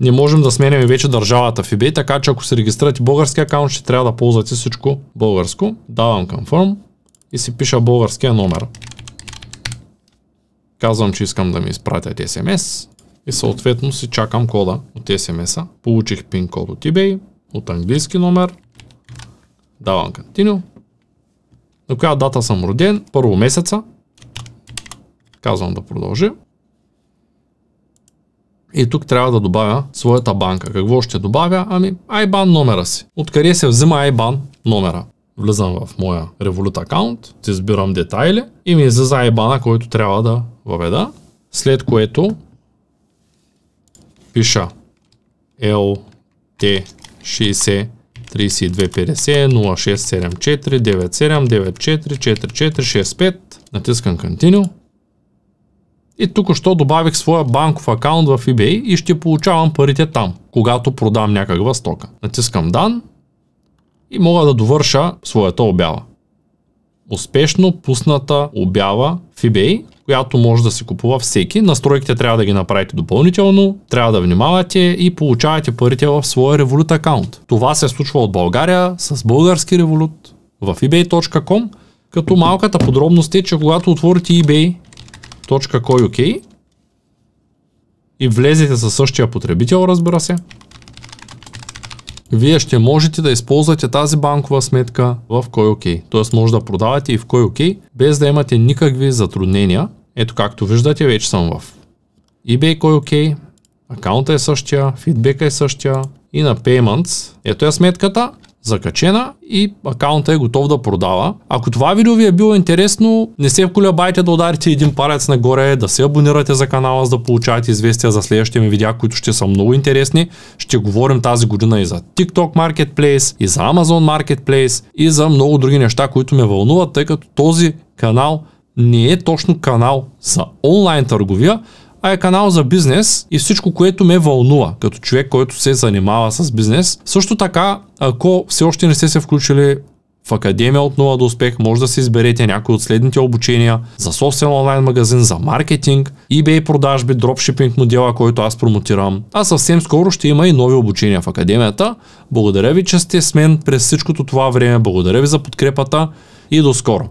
не можем да сменяме вече държавата в eBay, така че ако се регистрирате български акаунт, ще трябва да ползвате всичко българско. Давам confirm и си пиша българския номер. Казвам, че искам да ми изпратят SMS и съответно си чакам кода от SMS-а. Получих пин код от eBay, от английски номер. Давам continue. На коя дата съм роден? Първо месеца. Казвам да продължи. И тук трябва да добавя своята банка. Какво ще добавя? Ами IBAN номера си. Откъде се взима IBAN номера? Влизам в моя Revolut аккаунт, си избирам детайли и ми излиза iban който трябва да въведа. След което пиша LT 60 3250 0674 натискам Continue и тук що добавих своя банков акаунт в eBay и ще получавам парите там, когато продам някаква стока. Натискам Дан и мога да довърша своята обява. Успешно пусната обява в eBay, която може да се купува всеки. Настройките трябва да ги направите допълнително, трябва да внимавате и получавате парите в своя Revolut акаунт. Това се случва от България с български Revolut в ebay.com, като малката подробност е, че когато отворите eBay точка кой ОК. И влезете със същия потребител, разбира се. Вие ще можете да използвате тази банкова сметка в кой ОК. Т.е. може да продавате и в кой ОК, без да имате никакви затруднения. Ето както виждате, вече съм в eBay кой ОК, Акаунта е същия, фидбека е същия и на Payments. Ето е сметката закачена и акаунта е готов да продава. Ако това видео ви е било интересно, не се колебайте да ударите един палец нагоре, да се абонирате за канала, за да получавате известия за следващите ми видеа, които ще са много интересни. Ще говорим тази година и за TikTok Marketplace, и за Amazon Marketplace, и за много други неща, които ме вълнуват, тъй като този канал не е точно канал за онлайн търговия, а е канал за бизнес и всичко, което ме вълнува като човек, който се занимава с бизнес. Също така, ако все още не сте се включили в Академия от нула до успех може да се изберете някои от следните обучения за собствен онлайн магазин, за маркетинг, eBay продажби, дропшипинг модела, който аз промотирам. А съвсем скоро ще има и нови обучения в Академията. Благодаря ви, че сте с мен през всичкото това време. Благодаря ви за подкрепата и до скоро!